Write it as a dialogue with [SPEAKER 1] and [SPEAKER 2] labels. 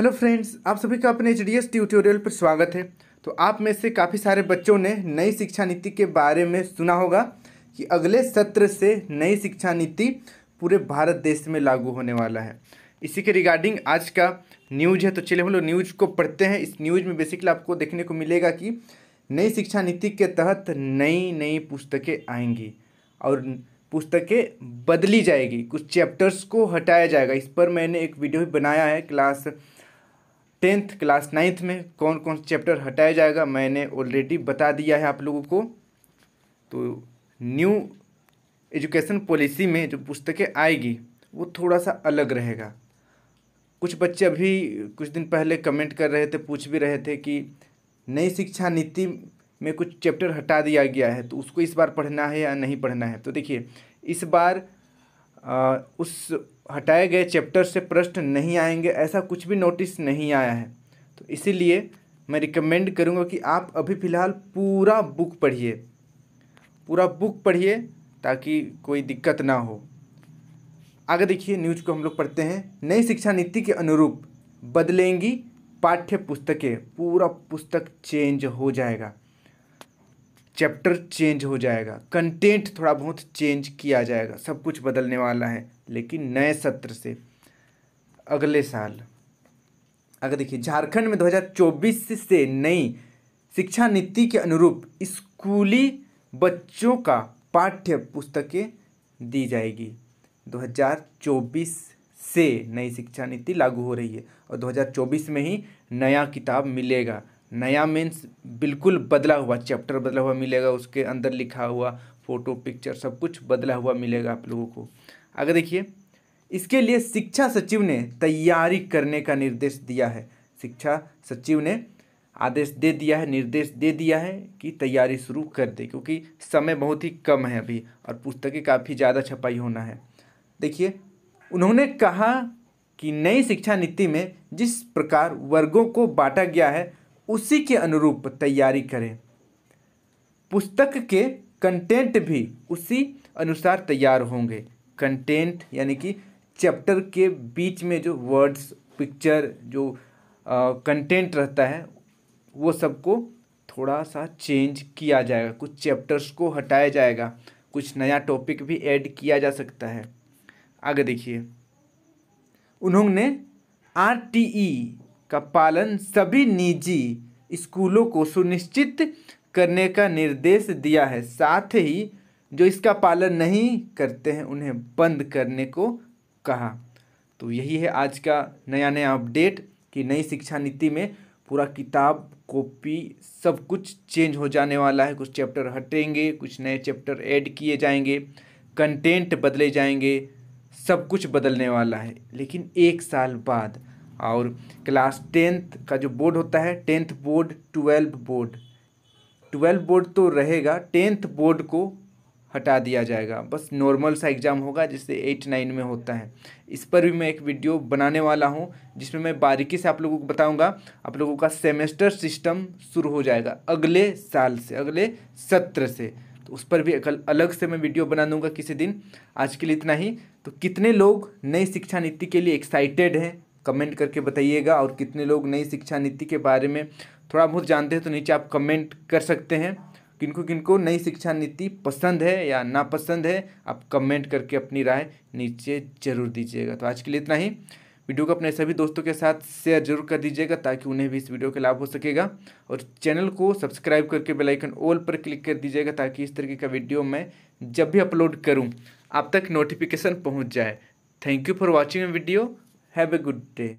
[SPEAKER 1] Hello friends आप सभी का अपने एच डी एस ट्यूटोरियल पर स्वागत है तो आप में से काफ़ी सारे बच्चों ने नई शिक्षा नीति के बारे में सुना होगा कि अगले सत्र से नई शिक्षा नीति पूरे भारत देश में लागू होने वाला है इसी के रिगार्डिंग आज का न्यूज है तो चलिए हम लोग न्यूज को पढ़ते हैं इस न्यूज में बेसिकली आपको देखने को मिलेगा कि नई शिक्षा नीति के तहत नई नई पुस्तकें आएंगी और पुस्तकें बदली जाएगी कुछ चैप्टर्स को हटाया जाएगा इस पर मैंने एक वीडियो भी बनाया है क्लास टेंथ क्लास नाइन्थ में कौन कौन चैप्टर हटाया जाएगा मैंने ऑलरेडी बता दिया है आप लोगों को तो न्यू एजुकेशन पॉलिसी में जो पुस्तकें आएगी वो थोड़ा सा अलग रहेगा कुछ बच्चे अभी कुछ दिन पहले कमेंट कर रहे थे पूछ भी रहे थे कि नई शिक्षा नीति में कुछ चैप्टर हटा दिया गया है तो उसको इस बार पढ़ना है या नहीं पढ़ना है तो देखिए इस बार उस हटाए गए चैप्टर से प्रश्न नहीं आएंगे ऐसा कुछ भी नोटिस नहीं आया है तो इसीलिए मैं रिकमेंड करूँगा कि आप अभी फ़िलहाल पूरा बुक पढ़िए पूरा बुक पढ़िए ताकि कोई दिक्कत ना हो आगे देखिए न्यूज को हम लोग पढ़ते हैं नई शिक्षा नीति के अनुरूप बदलेंगी पाठ्य पुस्तकें पूरा पुस्तक चेंज हो जाएगा चैप्टर चेंज हो जाएगा कंटेंट थोड़ा बहुत चेंज किया जाएगा सब कुछ बदलने वाला है लेकिन नए सत्र से अगले साल अगर देखिए झारखंड में 2024 से नई शिक्षा नीति के अनुरूप स्कूली बच्चों का पाठ्य पुस्तकें दी जाएगी 2024 से नई शिक्षा नीति लागू हो रही है और 2024 में ही नया किताब मिलेगा नया मीन्स बिल्कुल बदला हुआ चैप्टर बदला हुआ मिलेगा उसके अंदर लिखा हुआ फ़ोटो पिक्चर सब कुछ बदला हुआ मिलेगा आप लोगों को अगर देखिए इसके लिए शिक्षा सचिव ने तैयारी करने का निर्देश दिया है शिक्षा सचिव ने आदेश दे दिया है निर्देश दे दिया है कि तैयारी शुरू कर दे क्योंकि समय बहुत ही कम है अभी और पुस्तकें काफ़ी ज़्यादा छपाई होना है देखिए उन्होंने कहा कि नई शिक्षा नीति में जिस प्रकार वर्गों को बांटा गया है उसी के अनुरूप तैयारी करें पुस्तक के कंटेंट भी उसी अनुसार तैयार होंगे कंटेंट यानी कि चैप्टर के बीच में जो वर्ड्स पिक्चर जो कंटेंट रहता है वो सबको थोड़ा सा चेंज किया जाएगा कुछ चैप्टर्स को हटाया जाएगा कुछ नया टॉपिक भी ऐड किया जा सकता है आगे देखिए उन्होंने आर टी ई का पालन सभी निजी स्कूलों को सुनिश्चित करने का निर्देश दिया है साथ ही जो इसका पालन नहीं करते हैं उन्हें बंद करने को कहा तो यही है आज का नया नया अपडेट कि नई शिक्षा नीति में पूरा किताब कॉपी सब कुछ चेंज हो जाने वाला है कुछ चैप्टर हटेंगे कुछ नए चैप्टर ऐड किए जाएंगे कंटेंट बदले जाएंगे सब कुछ बदलने वाला है लेकिन एक साल बाद और क्लास टेंथ का जो बोर्ड होता है tenth board twelve board twelve board तो रहेगा टेंथ बोर्ड को हटा दिया जाएगा बस नॉर्मल सा एग्ज़ाम होगा जिससे एट नाइन में होता है इस पर भी मैं एक वीडियो बनाने वाला हूँ जिसमें मैं बारीकी से आप लोगों को बताऊँगा आप लोगों का सेमेस्टर सिस्टम शुरू हो जाएगा अगले साल से अगले सत्र से तो उस पर भी एक अलग से मैं वीडियो बना दूँगा किसी दिन आज के लिए इतना ही तो कितने लोग नई शिक्षा नीति के लिए एक्साइटेड हैं कमेंट करके बताइएगा और कितने लोग नई शिक्षा नीति के बारे में थोड़ा बहुत जानते हैं तो नीचे आप कमेंट कर सकते हैं किनको किनको नई शिक्षा नीति पसंद है या नापसंद है आप कमेंट करके अपनी राय नीचे जरूर दीजिएगा तो आज के लिए इतना ही वीडियो को अपने सभी दोस्तों के साथ शेयर जरूर कर दीजिएगा ताकि उन्हें भी इस वीडियो का लाभ हो सकेगा और चैनल को सब्सक्राइब करके बेल आइकन ऑल पर क्लिक कर दीजिएगा ताकि इस तरीके का वीडियो मैं जब भी अपलोड करूँ आप तक नोटिफिकेशन पहुँच जाए thank you for watching video Have a good day.